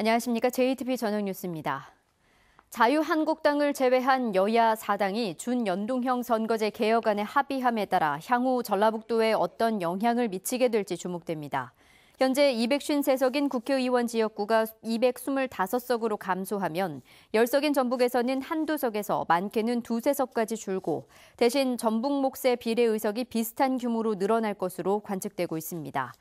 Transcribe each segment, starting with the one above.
안녕하십니까. JTB 저녁 뉴스입니다. 자유한국당을 제외한 여야 4당이 준연동형 선거제 개혁안에 합의함에 따라 향후 전라북도에 어떤 영향을 미치게 될지 주목됩니다. 현재 253석인 국회의원 지역구가 225석으로 감소하면 10석인 전북에서는 한두 석에서 많게는 두세 석까지 줄고 대신 전북 목세 비례의석이 비슷한 규모로 늘어날 것으로 관측되고 있습니다.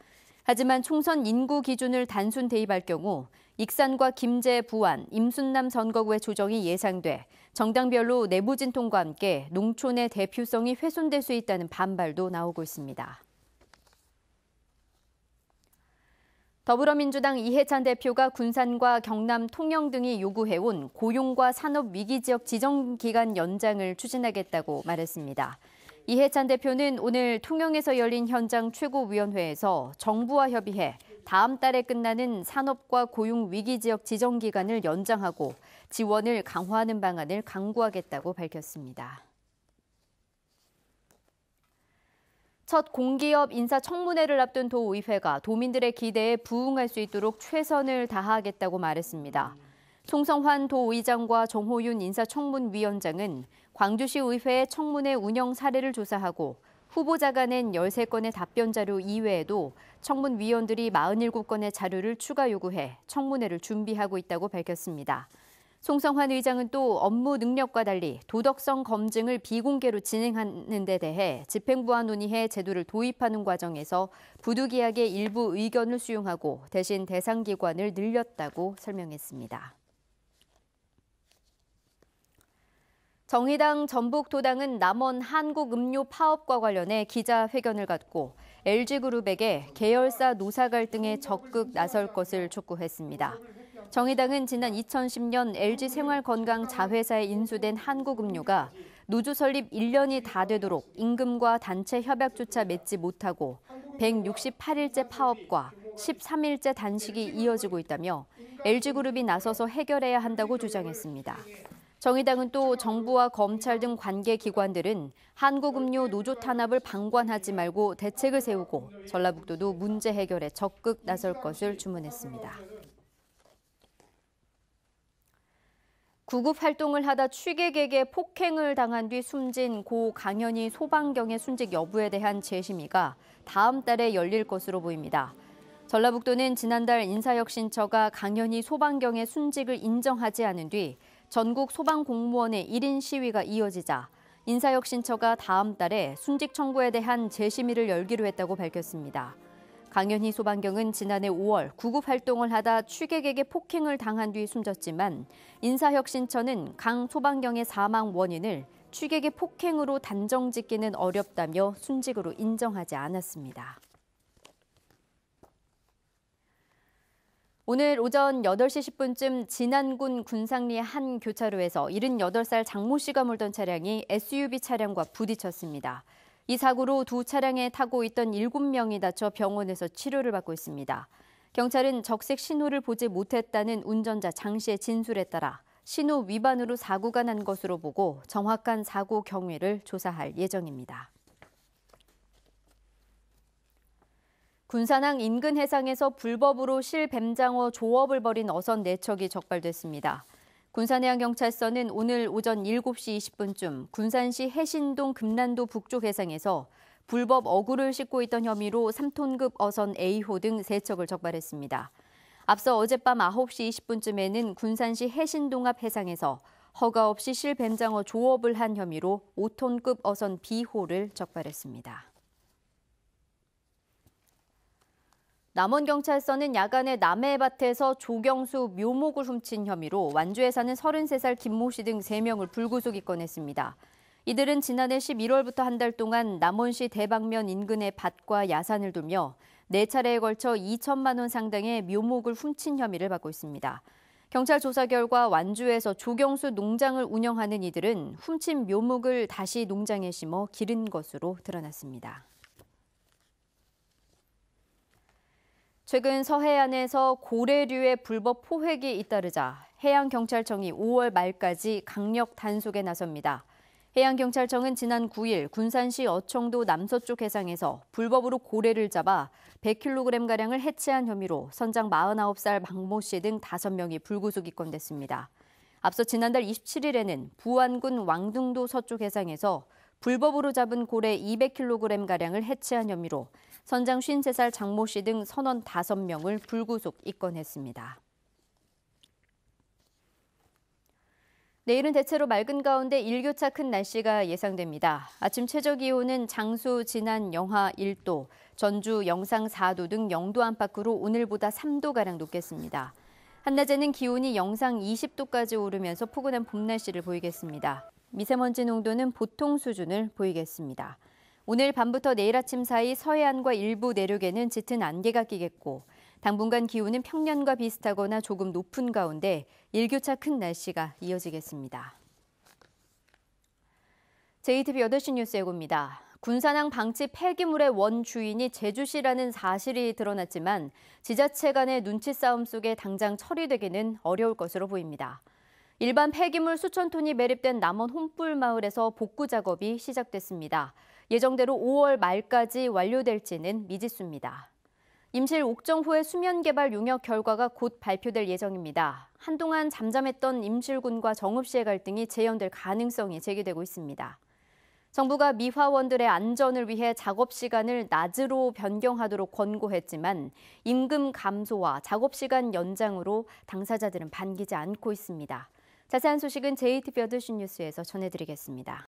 하지만 총선 인구 기준을 단순 대입할 경우 익산과 김제, 부안, 임순남 선거구의 조정이 예상돼 정당별로 내부 진통과 함께 농촌의 대표성이 훼손될 수 있다는 반발도 나오고 있습니다. 더불어민주당 이해찬 대표가 군산과 경남 통영 등이 요구해온 고용과 산업 위기 지역 지정 기간 연장을 추진하겠다고 말했습니다. 이해찬 대표는 오늘 통영에서 열린 현장 최고위원회에서 정부와 협의해 다음 달에 끝나는 산업과 고용 위기 지역 지정 기간을 연장하고 지원을 강화하는 방안을 강구하겠다고 밝혔습니다. 첫 공기업 인사청문회를 앞둔 도의회가 도민들의 기대에 부응할 수 있도록 최선을 다하겠다고 말했습니다. 송성환 도의장과 정호윤 인사청문위원장은 광주시 의회 청문회 운영 사례를 조사하고 후보자가 낸 13건의 답변 자료 이외에도 청문위원들이 47건의 자료를 추가 요구해 청문회를 준비하고 있다고 밝혔습니다. 송성환 의장은 또 업무 능력과 달리 도덕성 검증을 비공개로 진행하는 데 대해 집행부와 논의해 제도를 도입하는 과정에서 부득이하게 일부 의견을 수용하고 대신 대상 기관을 늘렸다고 설명했습니다. 정의당 전북도당은 남원 한국음료 파업과 관련해 기자회견을 갖고 LG그룹에게 계열사 노사 갈등에 적극 나설 것을 촉구했습니다. 정의당은 지난 2010년 LG생활건강자회사에 인수된 한국음료가 노조 설립 1년이 다 되도록 임금과 단체 협약조차 맺지 못하고 168일째 파업과 13일째 단식이 이어지고 있다며 LG그룹이 나서서 해결해야 한다고 주장했습니다. 정의당은 또 정부와 검찰 등 관계 기관들은 한국음료 노조 탄압을 방관하지 말고 대책을 세우고 전라북도도 문제 해결에 적극 나설 것을 주문했습니다. 구급 활동을 하다 취객에게 폭행을 당한 뒤 숨진 고 강현희 소방경의 순직 여부에 대한 재심의가 다음 달에 열릴 것으로 보입니다. 전라북도는 지난달 인사혁신처가 강현희 소방경의 순직을 인정하지 않은 뒤 전국 소방공무원의 1인 시위가 이어지자 인사혁신처가 다음 달에 순직 청구에 대한 재심의를 열기로 했다고 밝혔습니다. 강현희 소방경은 지난해 5월 구급 활동을 하다 취객에게 폭행을 당한 뒤 숨졌지만 인사혁신처는 강 소방경의 사망 원인을 취객의 폭행으로 단정짓기는 어렵다며 순직으로 인정하지 않았습니다. 오늘 오전 8시 10분쯤 진안군 군상리 한 교차로에서 78살 장모 씨가 몰던 차량이 SUV 차량과 부딪혔습니다. 이 사고로 두 차량에 타고 있던 7명이 다쳐 병원에서 치료를 받고 있습니다. 경찰은 적색 신호를 보지 못했다는 운전자 장 씨의 진술에 따라 신호 위반으로 사고가 난 것으로 보고 정확한 사고 경위를 조사할 예정입니다. 군산항 인근 해상에서 불법으로 실뱀장어 조업을 벌인 어선 4척이 적발됐습니다. 군산해양경찰서는 오늘 오전 7시 20분쯤 군산시 해신동 금란도 북쪽 해상에서 불법 어구를 싣고 있던 혐의로 3톤급 어선 A호 등 3척을 적발했습니다. 앞서 어젯밤 9시 20분쯤에는 군산시 해신동 앞 해상에서 허가 없이 실뱀장어 조업을 한 혐의로 5톤급 어선 B호를 적발했습니다. 남원경찰서는 야간에 남해 밭에서 조경수 묘목을 훔친 혐의로 완주에 사는 33살 김모 씨 등 3명을 불구속 입건했습니다. 이들은 지난해 11월부터 한 달 동안 남원시 대방면 인근의 밭과 야산을 돌며 4차례에 걸쳐 2천만 원 상당의 묘목을 훔친 혐의를 받고 있습니다. 경찰 조사 결과 완주에서 조경수 농장을 운영하는 이들은 훔친 묘목을 다시 농장에 심어 기른 것으로 드러났습니다. 최근 서해안에서 고래류의 불법 포획이 잇따르자 해양경찰청이 5월 말까지 강력 단속에 나섭니다. 해양경찰청은 지난 9일 군산시 어청도 남서쪽 해상에서 불법으로 고래를 잡아 100kg가량을 해체한 혐의로 선장 49살 박모 씨 등 5명이 불구속 입건됐습니다. 앞서 지난달 27일에는 부안군 왕둥도 서쪽 해상에서 불법으로 잡은 고래 200kg가량을 해체한 혐의로 선장 53살 장모 씨 등 선원 5명을 불구속 입건했습니다. 내일은 대체로 맑은 가운데 일교차 큰 날씨가 예상됩니다. 아침 최저 기온은 장수 진안 영하 1도, 전주 영상 4도 등 0도 안팎으로 오늘보다 3도가량 높겠습니다. 한낮에는 기온이 영상 20도까지 오르면서 포근한 봄 날씨를 보이겠습니다. 미세먼지 농도는 보통 수준을 보이겠습니다. 오늘 밤부터 내일 아침 사이 서해안과 일부 내륙에는 짙은 안개가 끼겠고 당분간 기온은 평년과 비슷하거나 조금 높은 가운데 일교차 큰 날씨가 이어지겠습니다. j t b 8시 뉴스 예고입니다. 군산항 방치 폐기물의 원주인이 제주시라는 사실이 드러났지만 지자체 간의 눈치 싸움 속에 당장 처리되기는 어려울 것으로 보입니다. 일반 폐기물 수천 톤이 매립된 남원 홈불 마을에서 복구 작업이 시작됐습니다. 예정대로 5월 말까지 완료될지는 미지수입니다. 임실 옥정호의 수면 개발 용역 결과가 곧 발표될 예정입니다. 한동안 잠잠했던 임실군과 정읍시의 갈등이 재현될 가능성이 제기되고 있습니다. 정부가 미화원들의 안전을 위해 작업 시간을 낮으로 변경하도록 권고했지만 임금 감소와 작업 시간 연장으로 당사자들은 반기지 않고 있습니다. 자세한 소식은 JTB어드신 뉴스에서 전해드리겠습니다.